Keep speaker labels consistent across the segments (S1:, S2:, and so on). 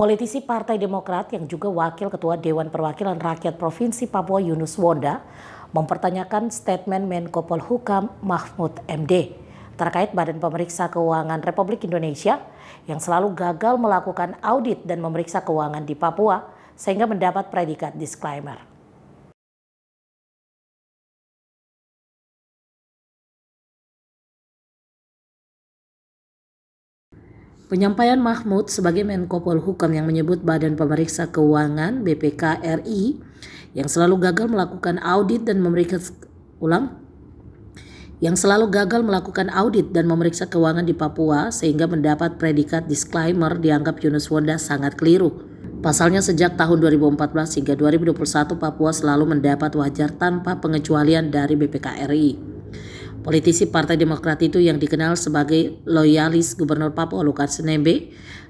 S1: Politisi Partai Demokrat yang juga Wakil Ketua Dewan Perwakilan Rakyat Provinsi Papua Yunus Wonda mempertanyakan statement Menko Polhukam Mahmud MD terkait Badan Pemeriksa Keuangan Republik Indonesia yang selalu gagal melakukan audit dan memeriksa keuangan di Papua sehingga mendapat predikat disclaimer. Penyampaian Mahmud sebagai Menko Polhukam yang menyebut Badan Pemeriksa Keuangan BPK RI yang selalu gagal melakukan audit dan memeriksa ulang yang selalu gagal melakukan audit dan memeriksa keuangan di Papua sehingga mendapat predikat disclaimer dianggap Yunus Wonda sangat keliru. Pasalnya sejak tahun 2014 hingga 2021 Papua selalu mendapat wajar tanpa pengecualian dari BPK RI. Politisi Partai Demokrat itu yang dikenal sebagai loyalis Gubernur Papua Lukas Nmb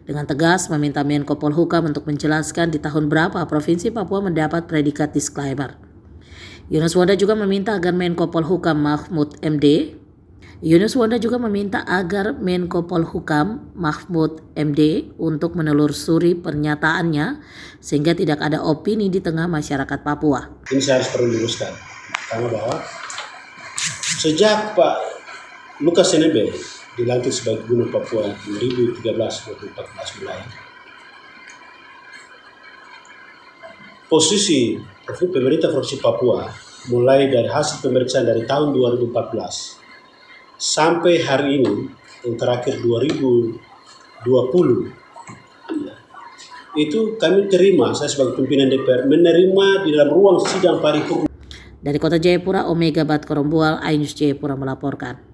S1: dengan tegas meminta Menko Polhukam untuk menjelaskan di tahun berapa Provinsi Papua mendapat predikat disclaimer. Yunus Wanda juga meminta agar Menko Polhukam Mahmud MD Yunus Wanda juga meminta agar Menko Polhukam Mahfud MD untuk menelusuri pernyataannya sehingga tidak ada opini di tengah masyarakat Papua. Ini saya
S2: harus perlu luruskan, karena bahwa Sejak Pak Lukas Nmb dilantik sebagai Gubernur Papua 2013-2014 mulai, posisi pemerintah provinsi Papua mulai dari hasil pemeriksaan dari tahun 2014 sampai hari ini yang terakhir 2020 itu kami terima saya sebagai pimpinan DPR menerima di dalam ruang sidang paripurna
S1: dari kota Jayapura, Omega Bat Korombual, Ainus Jayapura melaporkan.